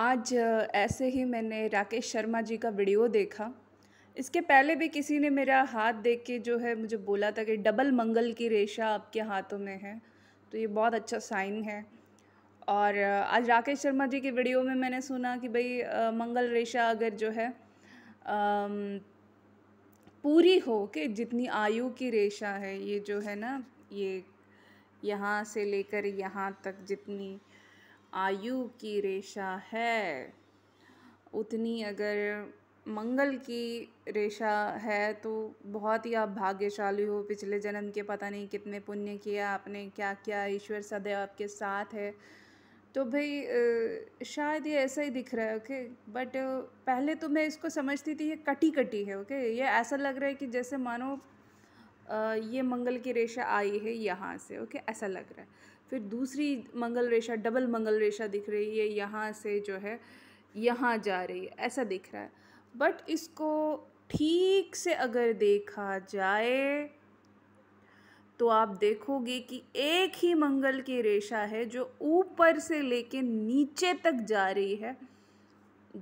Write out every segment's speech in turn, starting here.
आज ऐसे ही मैंने राकेश शर्मा जी का वीडियो देखा इसके पहले भी किसी ने मेरा हाथ देख के जो है मुझे बोला था कि डबल मंगल की रेशा आपके हाथों में है तो ये बहुत अच्छा साइन है और आज राकेश शर्मा जी की वीडियो में मैंने सुना कि भाई मंगल रेशा अगर जो है पूरी हो कि जितनी आयु की रेशा है ये जो है ना ये यहाँ से लेकर यहाँ तक जितनी आयु की रेशा है उतनी अगर मंगल की रेशा है तो बहुत ही आप भाग्यशाली हो पिछले जन्म के पता नहीं कितने पुण्य किया आपने क्या क्या ईश्वर सदैव आपके साथ है तो भाई शायद ये ऐसा ही दिख रहा है ओके बट पहले तो मैं इसको समझती थी ये कटी कटी है ओके ये ऐसा लग रहा है कि जैसे मानो ये मंगल की रेशा आई है यहाँ से ओके ऐसा लग रहा है फिर दूसरी मंगल रेशा डबल मंगल रेशा दिख रही है यहाँ से जो है यहाँ जा रही है ऐसा दिख रहा है बट इसको ठीक से अगर देखा जाए तो आप देखोगे कि एक ही मंगल की रेशा है जो ऊपर से लेके नीचे तक जा रही है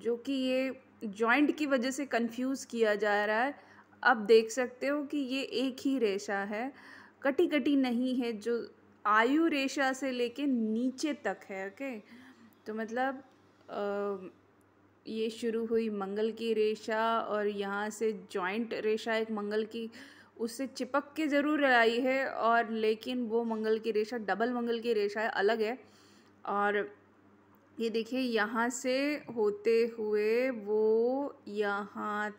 जो कि ये जॉइंट की वजह से कंफ्यूज किया जा रहा है आप देख सकते हो कि ये एक ही रेशा है कटी कटी नहीं है जो आयु रेशा से लेके नीचे तक है ओके तो मतलब आ, ये शुरू हुई मंगल की रेशा और यहाँ से जॉइंट रेशा एक मंगल की उससे चिपक के ज़रूर आई है और लेकिन वो मंगल की रेशा डबल मंगल की रेशा है अलग है और ये देखिए यहाँ से होते हुए वो यहाँ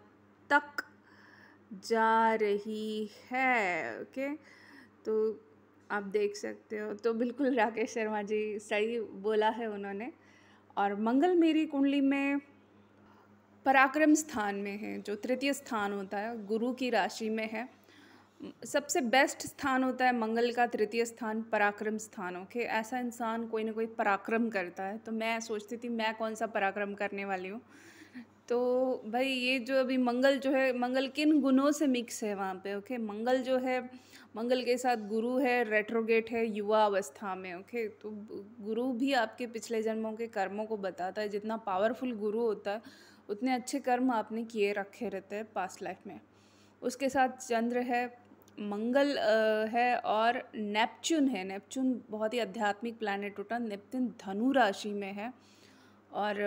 तक जा रही है ओके तो आप देख सकते हो तो बिल्कुल राकेश शर्मा जी सही बोला है उन्होंने और मंगल मेरी कुंडली में पराक्रम स्थान में है जो तृतीय स्थान होता है गुरु की राशि में है सबसे बेस्ट स्थान होता है मंगल का तृतीय स्थान पराक्रम स्थान ओके ऐसा इंसान कोई ना कोई पराक्रम करता है तो मैं सोचती थी मैं कौन सा पराक्रम करने वाली हूँ तो भाई ये जो अभी मंगल जो है मंगल किन गुणों से मिक्स है वहाँ पे ओके मंगल जो है मंगल के साथ गुरु है रेट्रोगेट है युवा अवस्था में ओके तो गुरु भी आपके पिछले जन्मों के कर्मों को बताता है जितना पावरफुल गुरु होता है उतने अच्छे कर्म आपने किए रखे रहते हैं पास्ट लाइफ में उसके साथ चंद्र है मंगल है और नेपच्यून है नेपच्यून बहुत ही आध्यात्मिक प्लानट होता है धनु राशि में है और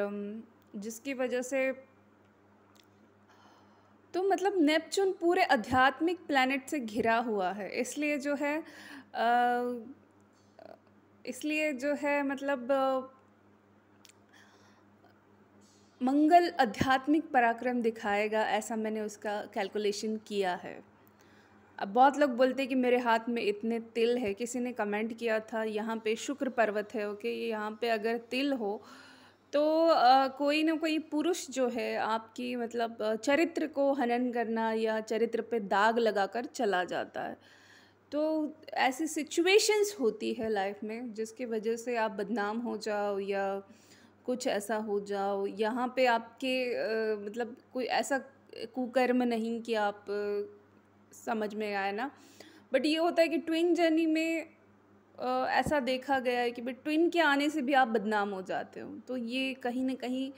जिसकी वजह से तो मतलब नेपच्यून पूरे आध्यात्मिक प्लानट से घिरा हुआ है इसलिए जो है इसलिए जो है मतलब मंगल आध्यात्मिक पराक्रम दिखाएगा ऐसा मैंने उसका कैलकुलेशन किया है अब बहुत लोग बोलते हैं कि मेरे हाथ में इतने तिल है किसी ने कमेंट किया था यहाँ पे शुक्र पर्वत है ओके यहाँ पे अगर तिल हो तो आ, कोई ना कोई पुरुष जो है आपकी मतलब चरित्र को हनन करना या चरित्र पे दाग लगाकर चला जाता है तो ऐसी सिचुएशंस होती है लाइफ में जिसकी वजह से आप बदनाम हो जाओ या कुछ ऐसा हो जाओ यहाँ पे आपके आ, मतलब कोई ऐसा कुकर्म नहीं कि आप आ, समझ में आए ना बट ये होता है कि ट्विन जर्नी में ऐसा देखा गया है कि भाई ट्विन के आने से भी आप बदनाम हो जाते हो तो ये कहीं ना कहीं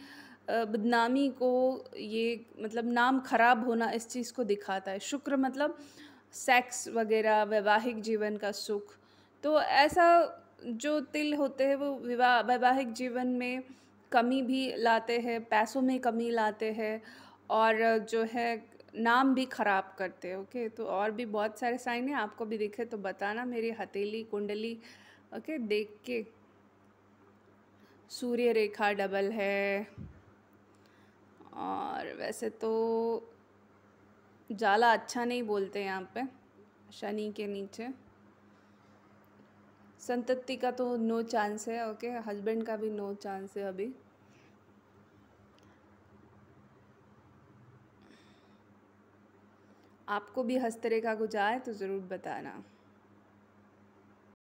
बदनामी को ये मतलब नाम खराब होना इस चीज़ को दिखाता है शुक्र मतलब सेक्स वगैरह वैवाहिक जीवन का सुख तो ऐसा जो तिल होते हैं वो विवाह वैवाहिक जीवन में कमी भी लाते हैं पैसों में कमी लाते हैं और जो है नाम भी ख़राब करते हैं ओके तो और भी बहुत सारे साइन है आपको भी दिखे तो बताना मेरी हथेली कुंडली ओके देख के सूर्य रेखा डबल है और वैसे तो जाला अच्छा नहीं बोलते यहाँ पे शनि के नीचे संतति का तो नो चांस है ओके हस्बैंड का भी नो चांस है अभी आपको भी हस्तरेखा का गुजार तो ज़रूर बताना